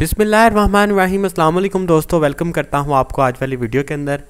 बिसमीम अल्लाम दोस्तों वेलकम करता हूँ आपको आज वाली वीडियो के अंदर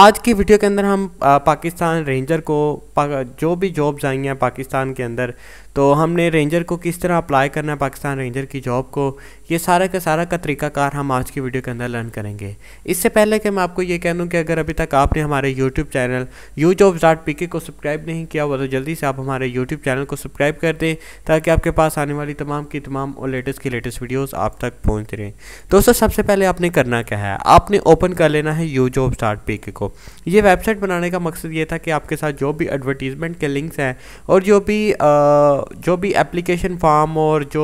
आज की वीडियो के अंदर हम पाकिस्तान रेंजर को पा, जो भी जॉब्स आई हैं पाकिस्तान के अंदर तो हमने रेंजर को किस तरह अप्लाई करना है पाकिस्तान रेंजर की जॉब को ये सारा का सारा का तरीकाकार हम आज की वीडियो के अंदर लर्न करेंगे इससे पहले कि मैं आपको ये कह दूँ कि अगर अभी तक आपने हमारे YouTube channel U Jobs dot P K को सब्सक्राइब नहीं किया हुआ तो जल्दी से आप हमारे यूट्यूब चैनल को सब्सक्राइब कर दें ताकि आपके पास आने वाली तमाम की तमाम और लेटेस्ट की लेटेस्ट वीडियोज़ आप तक पहुँच रहे दोस्तों सबसे पहले आपने करना क्या है आपने ओपन कर लेना है you Jobs dot P K को ये वेबसाइट बनाने का मकसद ये था कि आपके साथ जो भी एडवर्टीज़मेंट के लिंक्स हैं और जो भी जो भी एप्लीकेशन फॉर्म और जो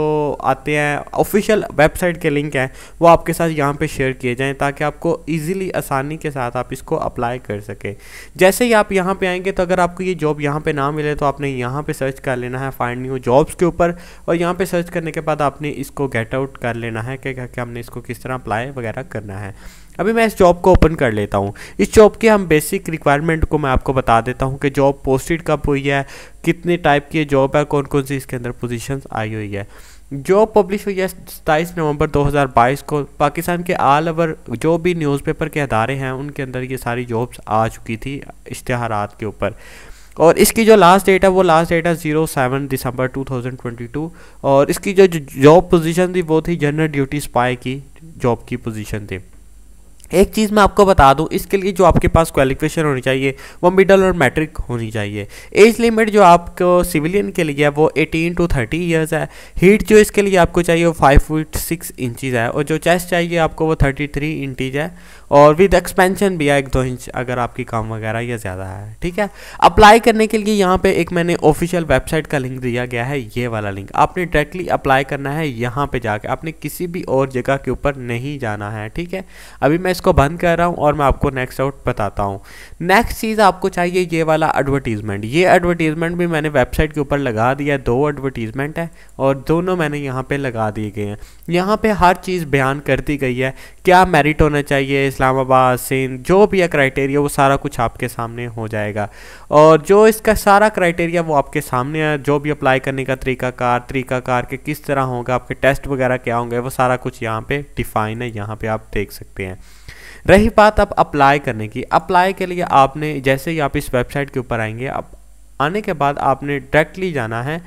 आते हैं ऑफिशियल वेबसाइट के लिंक हैं वो आपके साथ यहाँ पे शेयर किए जाएँ ताकि आपको ईजिली आसानी के साथ आप इसको अप्लाई कर सकें जैसे ही आप यहाँ पर आएँगे तो अगर आपको ये जॉब यहाँ पर ना मिले तो आपने यहाँ पर सर्च कर लेना है फाइंड न्यू जॉब्स के ऊपर और यहाँ पर सर्च करने के बाद आपने इसको गेट आउट कर लेना है कि हमने इसको किस तरह अप्लाई वगैरह करना है अभी मैं इस जॉब को ओपन कर लेता हूँ इस जॉब के हम बेसिक रिक्वायरमेंट को मैं आपको बता देता हूँ कि जॉब पोस्टेड कब हुई है कितने टाइप की जॉब है कौन कौन सी इसके अंदर पोजिशन आई हुई है जॉब पब्लिश हुई है सताईस नवंबर 2022 को पाकिस्तान के ऑल ओवर जो भी न्यूज़पेपर के अदारे हैं उनके अंदर ये सारी जॉब्स आ चुकी थी इश्तहारात के ऊपर और इसकी जो लास्ट डेट है वो लास्ट डेट है जीरो सेवन दिसंबर टू थाउजेंड ट्वेंटी टू और इसकी जो जॉब पोजीशन थी वो थी जनरल ड्यूटी स्पाई की जॉब की पोजीशन थी एक चीज़ मैं आपको बता दूं इसके लिए जो आपके पास क्वालिफिकेशन होनी चाहिए वो मिडल और मैट्रिक होनी चाहिए एज लिमिट जो आपको सिविलियन के लिए है वो 18 टू 30 इयर्स है हीट जो इसके लिए आपको चाहिए वो 5 फुट 6 इंचज़ है और जो चेस्ट चाहिए आपको वो 33 इंटीज है और विद एक्सपेंशन भी है एक दो इंच अगर आपकी काम वगैरह या ज़्यादा है ठीक है अप्लाई करने के लिए यहाँ पर एक मैंने ऑफिशियल वेबसाइट का लिंक दिया गया है ये वाला लिंक आपने डायरेक्टली अप्लाई करना है यहाँ पर जाके आपने किसी भी और जगह के ऊपर नहीं जाना है ठीक है अभी मैं इसको बंद कर रहा हूँ और मैं आपको नेक्स्ट आउट बताता हूँ नेक्स्ट चीज़ आपको चाहिए ये वाला एडवर्टीज़मेंट ये एडवर्टीज़मेंट भी मैंने वेबसाइट के ऊपर लगा दिया दो एडवर्टीज़मेंट है और दोनों मैंने यहाँ पर लगा दिए गए हैं यहाँ पर हर चीज़ बयान कर दी गई है क्या मेरिट होना चाहिए इस्लामाबाद सिंध जो भी है क्राइटेरिया वो सारा कुछ आपके सामने हो जाएगा और जो इसका सारा क्राइटेरिया वो आपके सामने है जो भी अप्लाई करने का तरीकाकार तरीकाकार के किस तरह होगा आपके टेस्ट वगैरह क्या होंगे वो सारा कुछ यहाँ पे डिफाइन है यहाँ पे आप देख सकते हैं रही बात अब अप्लाई करने की अप्लाई के लिए आपने जैसे ही आप इस वेबसाइट के ऊपर आएंगे अब आने के बाद आपने डायरेक्टली जाना है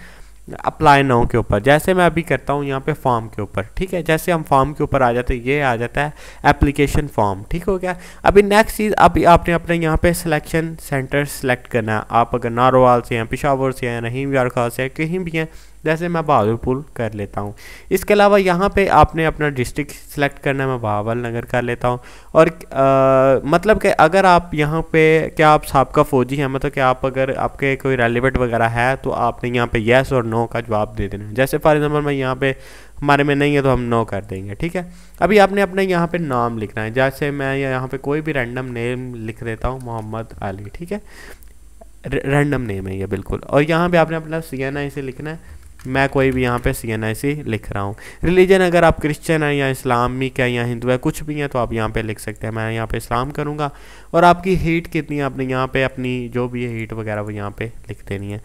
अप्लाई नाउ के ऊपर जैसे मैं अभी करता हूँ यहाँ पे फॉर्म के ऊपर ठीक है जैसे हम फॉर्म के ऊपर आ जाते हैं ये आ जाता है एप्लीकेशन फॉर्म ठीक हो गया अभी नेक्स्ट चीज़ अभी आपने अपने यहाँ पे सिलेक्शन सेंटर सेलेक्ट करना है आप अगर नारोवाल से हैं पिशावर से हैं रहीम यार खास से कहीं भी हैं जैसे मैं बहादुरपुर कर लेता हूँ इसके अलावा यहाँ पे आपने अपना डिस्ट्रिक्ट सेलेक्ट करना है मैं बहावल नगर कर लेता हूँ और आ, मतलब कि अगर आप यहाँ पे क्या आप सबका फ़ौजी हैं मतलब कि आप अगर आपके कोई रेलिवेंट वगैरह है तो आपने यहाँ पे येस और नो का जवाब दे देना जैसे फॉर एग्ज़ाम्पल मैं यहाँ पे हमारे में नहीं है तो हम नो कर देंगे ठीक है अभी आपने अपने यहाँ पर नाम लिखना है जैसे मैं यहाँ पर कोई भी रैंडम नेम लिख देता हूँ मोहम्मद अली ठीक है रैंडम नेम है ये बिल्कुल और यहाँ पे आपने अपना सी एन आई से लिखना है मैं कोई भी यहाँ पे सी एन आई सी लिख रहा हूँ रिलीजन अगर आप क्रिश्चियन हैं या इस्लामिक है या हिंदू है कुछ भी हैं तो आप यहाँ पे लिख सकते हैं मैं यहाँ पे इस्लाम करूँगा और आपकी हीट कितनी है आपने यहाँ पे अपनी जो भी है हीट वगैरह वो यहाँ पे लिख देनी है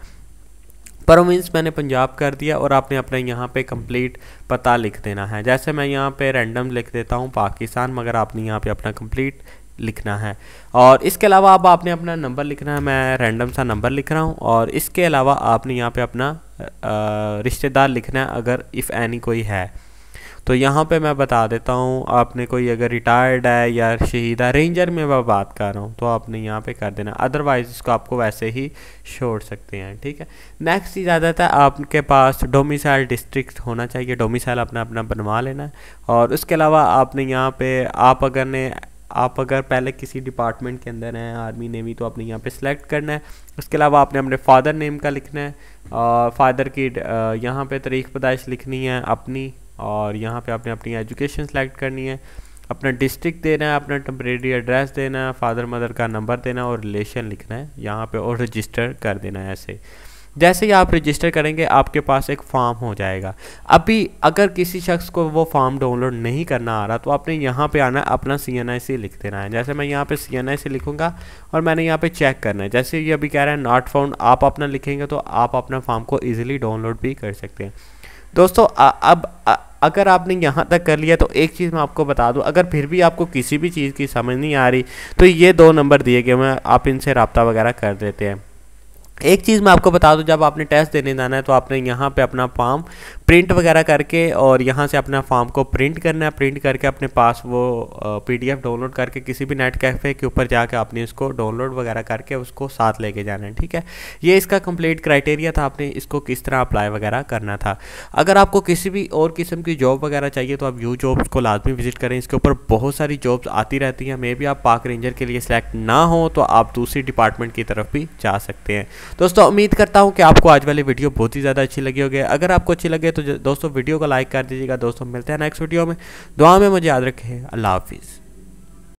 प्रोविंस मैंने पंजाब कर दिया और आपने अपने यहाँ पे कंप्लीट पता लिख देना है जैसे मैं यहाँ पे रैंडम लिख देता हूँ पाकिस्तान मगर आपने यहाँ पे अपना कंप्लीट लिखना है और इसके अलावा अब आपने अपना नंबर लिखना है मैं रैंडम सा नंबर लिख रहा हूँ और इसके अलावा आपने यहाँ पे अपना रिश्तेदार लिखना है अगर इफ़ एनी कोई है तो यहाँ पे मैं बता देता हूँ आपने कोई अगर रिटायर्ड है या शहीद है रेंजर में मैं बात कर रहा हूँ तो आपने यहाँ पे कर देना अदरवाइज़ इसको आपको वैसे ही छोड़ सकते हैं ठीक है नेक्स्ट चीज़ आ जाता है आपके पास डोमिसाइल डिस्ट्रिक्ट होना चाहिए डोमिसाइल अपना अपना बनवा लेना है और उसके अलावा आपने यहाँ पर आप अगर ने आप अगर पहले किसी डिपार्टमेंट के अंदर हैं आर्मी नेवी तो आपने यहाँ पे सिलेक्ट करना है उसके अलावा आपने अपने फादर नेम का लिखना है और फादर की यहाँ पे तारीख पैदाइश लिखनी है अपनी और यहाँ पे आपने अपनी एजुकेशन सेलेक्ट करनी है अपना डिस्ट्रिक्ट देना है अपना टम्परेरी एड्रेस देना है फादर मदर का नंबर देना है और रिलेशन लिखना है यहाँ पर और रजिस्टर कर देना है ऐसे जैसे ही आप रजिस्टर करेंगे आपके पास एक फॉर्म हो जाएगा अभी अगर किसी शख्स को वो फॉर्म डाउनलोड नहीं करना आ रहा तो आपने यहाँ पे आना अपना सी एन आई सी लिख देना है जैसे मैं यहाँ पे सी एन आई सी लिखूँगा और मैंने यहाँ पे चेक करना है जैसे ये अभी कह रहा है नॉट फाउंड आप अपना लिखेंगे तो आप अपना फॉर्म को ईजिली डाउनलोड भी कर सकते हैं दोस्तों अब अगर आपने यहाँ तक कर लिया तो एक चीज़ मैं आपको बता दूँ अगर फिर भी आपको किसी भी चीज़ की समझ नहीं आ रही तो ये दो नंबर दिए गए हैं आप इनसे रबता वगैरह कर देते हैं एक चीज़ मैं आपको बता दूं जब आपने टेस्ट देने जाना है तो आपने यहाँ पे अपना पाम प्रिंट वगैरह करके और यहाँ से अपना फॉर्म को प्रिंट करना है प्रिंट करके अपने पास वो पीडीएफ डाउनलोड करके किसी भी नेट कैफ़े के ऊपर जाके आपने इसको डाउनलोड वगैरह करके उसको साथ लेके जाना है ठीक है ये इसका कंप्लीट क्राइटेरिया था आपने इसको किस तरह अप्लाई वगैरह करना था अगर आपको किसी भी और किस्म की जॉब वगैरह चाहिए तो आप यू जॉब्स को लाजमी विजिट करें इसके ऊपर बहुत सारी जॉब्स आती रहती हैं मे भी आप पार्क रेंजर के लिए सिलेक्ट ना हो तो आप दूसरी डिपार्टमेंट की तरफ भी जा सकते हैं दोस्तों उम्मीद करता हूँ कि आपको आज वाली वीडियो बहुत ही ज़्यादा अच्छी लगी होगी अगर आपको अच्छी लगे तो तो दोस्तों वीडियो को लाइक कर दीजिएगा दोस्तों मिलते हैं नेक्स्ट वीडियो में दुआ में मुझे याद रखें अल्लाह हाफिज़